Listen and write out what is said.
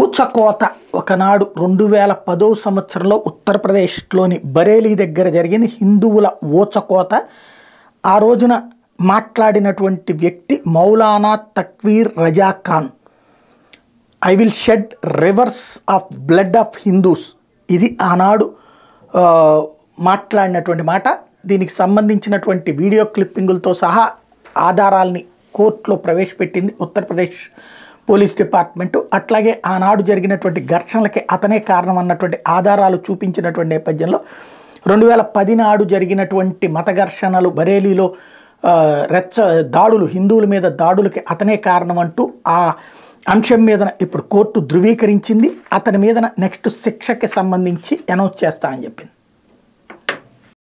ఊచకోత ఒకనాడు రెండు వేల పదో సంవత్సరంలో ఉత్తరప్రదేశ్లోని బరేలీ దగ్గర జరిగిన హిందువుల ఊచకోత ఆ రోజున మాట్లాడినటువంటి వ్యక్తి Maulana Tauqeer Raza Khan I will shed rivers of blood of Hindus ఇది ఆనాడు మాట్లాడినటువంటి మాట దీనికి సంబంధించినటువంటి వీడియో క్లిప్పింగులతో సహా ఆధారాల్ని కోర్టులో ప్రవేశపెట్టింది ఉత్తరప్రదేశ్ పోలీస్ డిపార్ట్మెంటు అట్లాగే ఆనాడు జరిగినటువంటి ఘర్షణలకి అతనే కారణం అన్నటువంటి ఆధారాలు చూపించినటువంటి నేపథ్యంలో రెండు వేల పదినాడు జరిగినటువంటి మత ఘర్షణలు బరేలీలో రెచ్చ దాడులు హిందువుల మీద దాడులకి అతనే కారణం అంటూ ఆ అంశం మీదన ఇప్పుడు కోర్టు ధృవీకరించింది అతని మీదన నెక్స్ట్ శిక్షకి సంబంధించి అనౌన్స్ చేస్తానని చెప్పింది